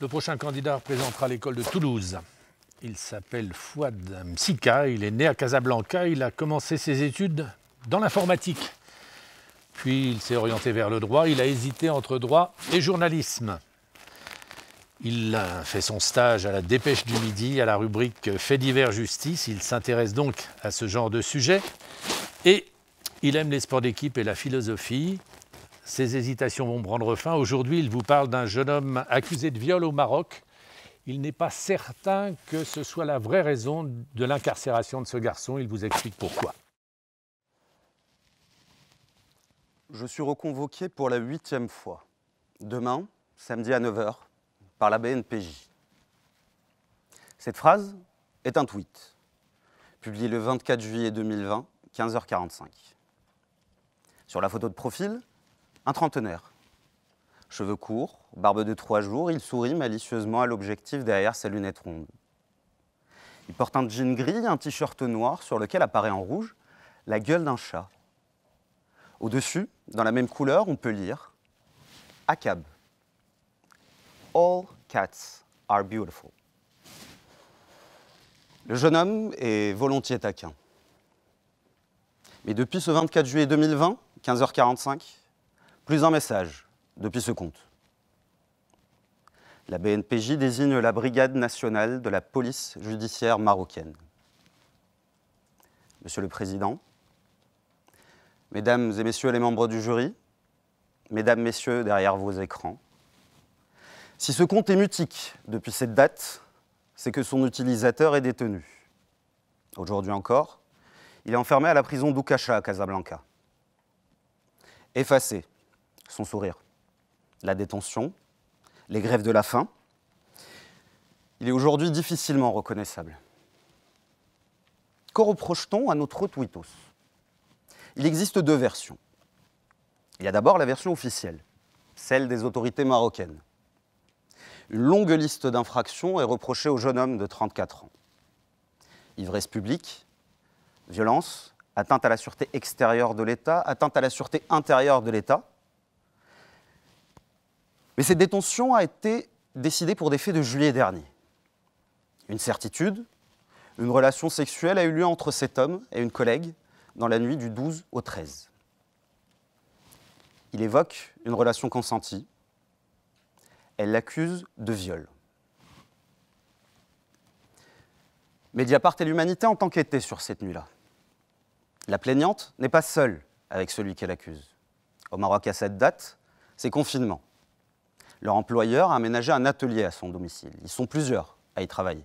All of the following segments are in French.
Le prochain candidat représentera l'école de Toulouse. Il s'appelle Fouad Msika, il est né à Casablanca, il a commencé ses études dans l'informatique. Puis il s'est orienté vers le droit, il a hésité entre droit et journalisme. Il fait son stage à la Dépêche du Midi, à la rubrique Fait divers justice. Il s'intéresse donc à ce genre de sujet. Et il aime les sports d'équipe et la philosophie. Ces hésitations vont prendre fin. Aujourd'hui, il vous parle d'un jeune homme accusé de viol au Maroc. Il n'est pas certain que ce soit la vraie raison de l'incarcération de ce garçon. Il vous explique pourquoi. Je suis reconvoqué pour la huitième fois. Demain, samedi à 9h, par la BNPJ. Cette phrase est un tweet, publié le 24 juillet 2020, 15h45. Sur la photo de profil, un trentenaire. Cheveux courts, barbe de trois jours, il sourit malicieusement à l'objectif derrière ses lunettes rondes. Il porte un jean gris, et un t-shirt noir sur lequel apparaît en rouge la gueule d'un chat. Au-dessus, dans la même couleur, on peut lire ACAB. All cats are beautiful. Le jeune homme est volontiers taquin. Mais depuis ce 24 juillet 2020, 15h45, plus un message depuis ce compte. La BNPJ désigne la Brigade nationale de la police judiciaire marocaine. Monsieur le Président, Mesdames et Messieurs les membres du jury, Mesdames, Messieurs derrière vos écrans, si ce compte est mutique depuis cette date, c'est que son utilisateur est détenu. Aujourd'hui encore, il est enfermé à la prison d'Oukacha à Casablanca. Effacé, son sourire. La détention, les grèves de la faim, il est aujourd'hui difficilement reconnaissable. Que reproche-t-on à notre Twitos Il existe deux versions. Il y a d'abord la version officielle, celle des autorités marocaines. Une longue liste d'infractions est reprochée au jeune homme de 34 ans. Ivresse publique, violence, atteinte à la sûreté extérieure de l'État, atteinte à la sûreté intérieure de l'État, mais cette détention a été décidée pour des faits de juillet dernier. Une certitude, une relation sexuelle a eu lieu entre cet homme et une collègue dans la nuit du 12 au 13. Il évoque une relation consentie. Elle l'accuse de viol. Mediapart et l'humanité ont enquêté sur cette nuit-là. La plaignante n'est pas seule avec celui qu'elle accuse. Au Maroc, à cette date, c'est confinement. Leur employeur a aménagé un atelier à son domicile. Ils sont plusieurs à y travailler.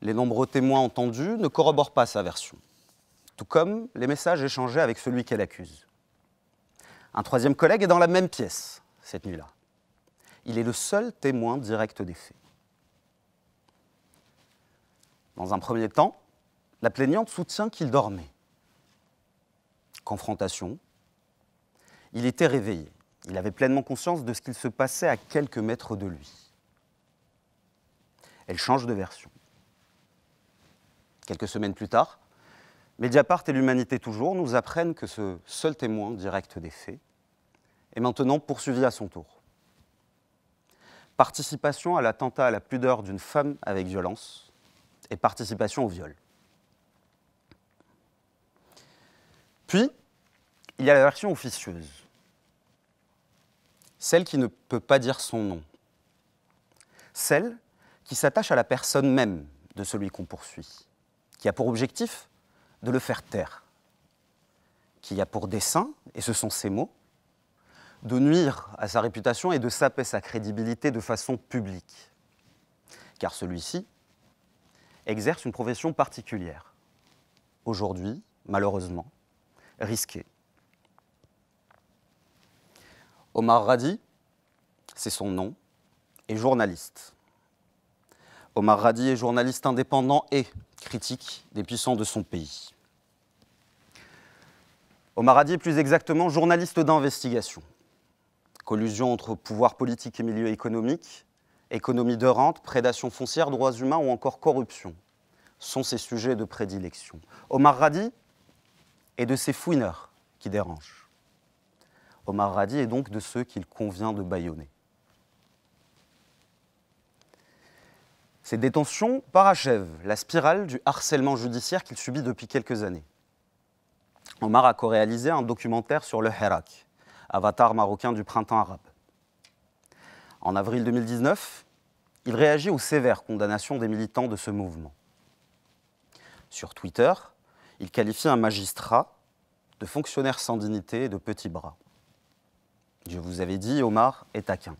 Les nombreux témoins entendus ne corroborent pas sa version, tout comme les messages échangés avec celui qu'elle accuse. Un troisième collègue est dans la même pièce cette nuit-là. Il est le seul témoin direct des faits. Dans un premier temps, la plaignante soutient qu'il dormait. Confrontation, il était réveillé. Il avait pleinement conscience de ce qu'il se passait à quelques mètres de lui. Elle change de version. Quelques semaines plus tard, Mediapart et l'Humanité Toujours nous apprennent que ce seul témoin direct des faits est maintenant poursuivi à son tour. Participation à l'attentat à la pudeur d'une femme avec violence et participation au viol. Puis, il y a la version officieuse, celle qui ne peut pas dire son nom, celle qui s'attache à la personne même de celui qu'on poursuit, qui a pour objectif de le faire taire, qui a pour dessein, et ce sont ses mots, de nuire à sa réputation et de saper sa crédibilité de façon publique. Car celui-ci exerce une profession particulière, aujourd'hui, malheureusement, risquée, Omar Radi, c'est son nom, est journaliste. Omar Radi est journaliste indépendant et critique des puissants de son pays. Omar Radi est plus exactement journaliste d'investigation. Collusion entre pouvoir politique et milieu économique, économie de rente, prédation foncière, droits humains ou encore corruption sont ses sujets de prédilection. Omar Radi est de ces fouineurs qui dérangent. Omar Radi est donc de ceux qu'il convient de bâillonner. Ces détentions parachèvent la spirale du harcèlement judiciaire qu'il subit depuis quelques années. Omar a co-réalisé un documentaire sur le Herak, avatar marocain du printemps arabe. En avril 2019, il réagit aux sévères condamnations des militants de ce mouvement. Sur Twitter, il qualifie un magistrat de fonctionnaire sans dignité et de petit bras je vous avais dit, Omar est taquin.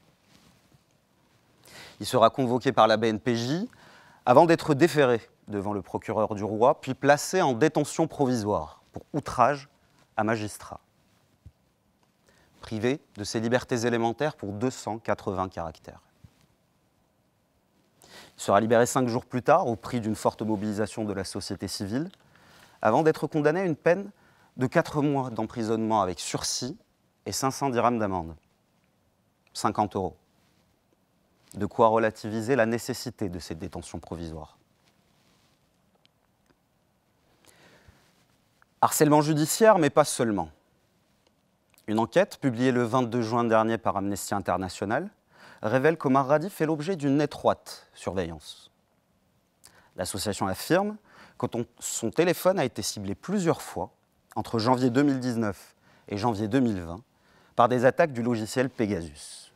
Il sera convoqué par la BNPJ avant d'être déféré devant le procureur du roi, puis placé en détention provisoire pour outrage à magistrat. Privé de ses libertés élémentaires pour 280 caractères. Il sera libéré cinq jours plus tard, au prix d'une forte mobilisation de la société civile, avant d'être condamné à une peine de quatre mois d'emprisonnement avec sursis et 500 dirhams d'amende. 50 euros. De quoi relativiser la nécessité de cette détention provisoire. Harcèlement judiciaire, mais pas seulement. Une enquête publiée le 22 juin dernier par Amnesty International révèle qu'Omar Radi fait l'objet d'une étroite surveillance. L'association affirme que son téléphone a été ciblé plusieurs fois entre janvier 2019 et janvier 2020 par des attaques du logiciel Pegasus.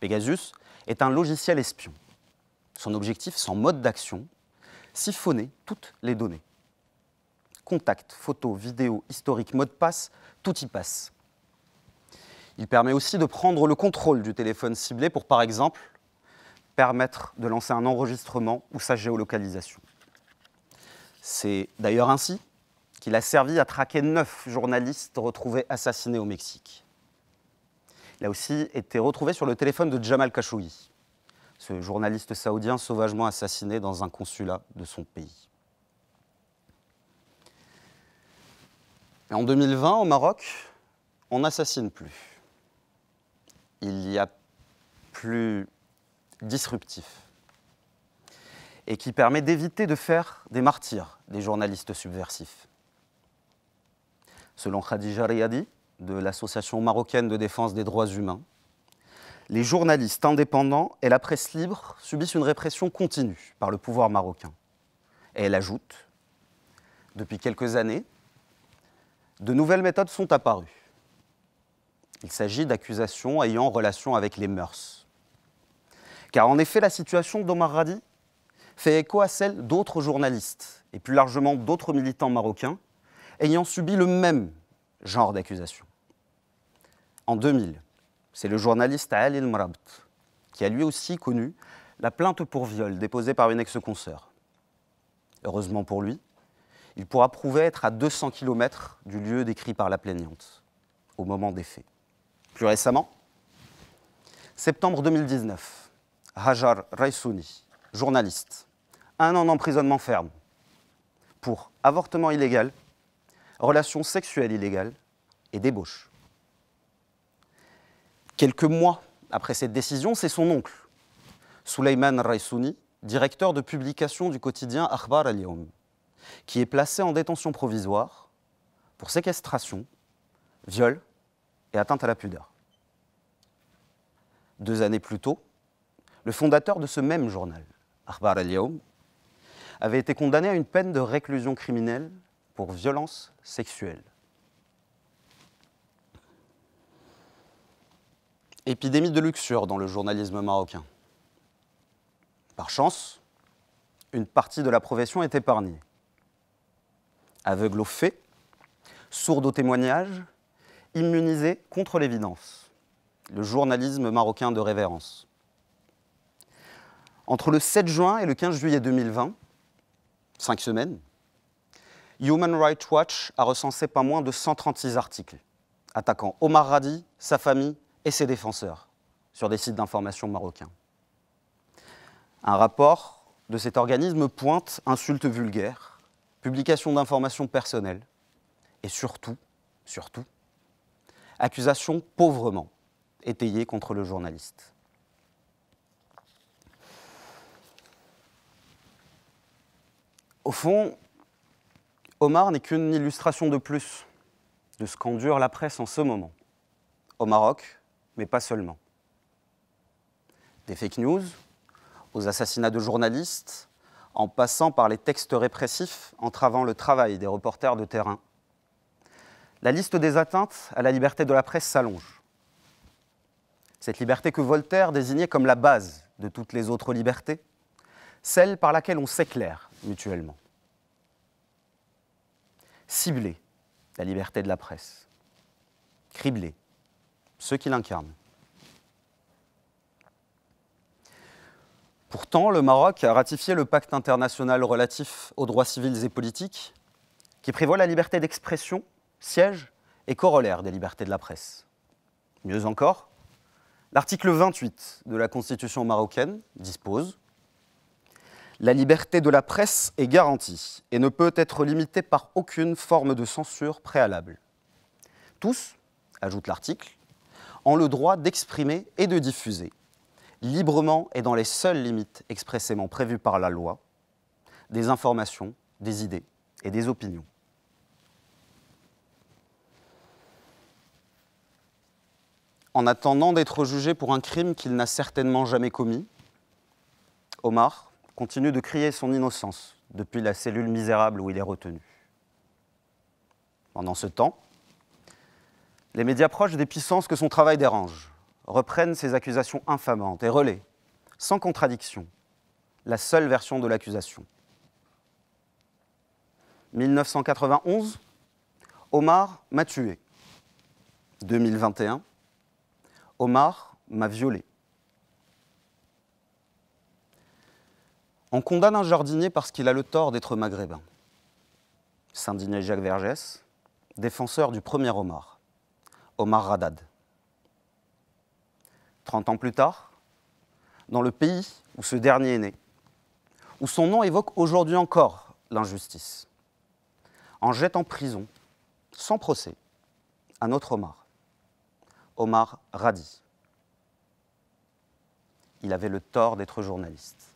Pegasus est un logiciel espion. Son objectif, son mode d'action, siphonner toutes les données. Contacts, photos, vidéos, historique, mots de passe, tout y passe. Il permet aussi de prendre le contrôle du téléphone ciblé pour, par exemple, permettre de lancer un enregistrement ou sa géolocalisation. C'est d'ailleurs ainsi qu'il a servi à traquer neuf journalistes retrouvés assassinés au Mexique. Il a aussi été retrouvé sur le téléphone de Jamal Khashoggi, ce journaliste saoudien sauvagement assassiné dans un consulat de son pays. Et en 2020, au Maroc, on n'assassine plus. Il y a plus disruptif et qui permet d'éviter de faire des martyrs des journalistes subversifs. Selon Khadija Riyadi, de l'Association marocaine de défense des droits humains, les journalistes indépendants et la presse libre subissent une répression continue par le pouvoir marocain. Et elle ajoute, depuis quelques années, de nouvelles méthodes sont apparues. Il s'agit d'accusations ayant relation avec les mœurs. Car en effet, la situation d'Omar Radi fait écho à celle d'autres journalistes et plus largement d'autres militants marocains ayant subi le même genre d'accusation en 2000. C'est le journaliste Alil El qui a lui aussi connu la plainte pour viol déposée par une ex-consoeur. Heureusement pour lui, il pourra prouver être à 200 km du lieu décrit par la plaignante, au moment des faits. Plus récemment, septembre 2019, Hajar Raisouni, journaliste, un an d'emprisonnement ferme pour avortement illégal, relations sexuelles illégales et débauche. Quelques mois après cette décision, c'est son oncle, Suleyman Raisouni, directeur de publication du quotidien Akhbar al qui est placé en détention provisoire pour séquestration, viol et atteinte à la pudeur. Deux années plus tôt, le fondateur de ce même journal, Akhbar al avait été condamné à une peine de réclusion criminelle pour violence sexuelle. Épidémie de luxure dans le journalisme marocain. Par chance, une partie de la profession est épargnée. Aveugle aux faits, sourde aux témoignages, immunisée contre l'évidence. Le journalisme marocain de révérence. Entre le 7 juin et le 15 juillet 2020, cinq semaines, Human Rights Watch a recensé pas moins de 136 articles attaquant Omar Radi, sa famille, et ses défenseurs sur des sites d'information marocains. Un rapport de cet organisme pointe insultes vulgaires, publication d'informations personnelles et surtout, surtout, accusations pauvrement étayées contre le journaliste. Au fond, Omar n'est qu'une illustration de plus de ce qu'endure la presse en ce moment. Au Maroc, mais pas seulement. Des fake news, aux assassinats de journalistes, en passant par les textes répressifs entravant le travail des reporters de terrain. La liste des atteintes à la liberté de la presse s'allonge. Cette liberté que Voltaire désignait comme la base de toutes les autres libertés, celle par laquelle on s'éclaire mutuellement. Cibler la liberté de la presse, cribler ceux qui l'incarnent. Pourtant, le Maroc a ratifié le pacte international relatif aux droits civils et politiques, qui prévoit la liberté d'expression, siège et corollaire des libertés de la presse. Mieux encore, l'article 28 de la Constitution marocaine dispose La liberté de la presse est garantie et ne peut être limitée par aucune forme de censure préalable. Tous, ajoute l'article, ont le droit d'exprimer et de diffuser, librement et dans les seules limites expressément prévues par la loi, des informations, des idées et des opinions. En attendant d'être jugé pour un crime qu'il n'a certainement jamais commis, Omar continue de crier son innocence depuis la cellule misérable où il est retenu. Pendant ce temps, les médias proches des puissances que son travail dérange reprennent ces accusations infamantes et relaient, sans contradiction, la seule version de l'accusation. 1991, Omar m'a tué. 2021, Omar m'a violé. On condamne un jardinier parce qu'il a le tort d'être maghrébin. S'indignait Jacques Vergès, défenseur du premier Omar. Omar Radad. Trente ans plus tard, dans le pays où ce dernier est né, où son nom évoque aujourd'hui encore l'injustice, en jette en prison, sans procès, un autre Omar, Omar Radi. Il avait le tort d'être journaliste.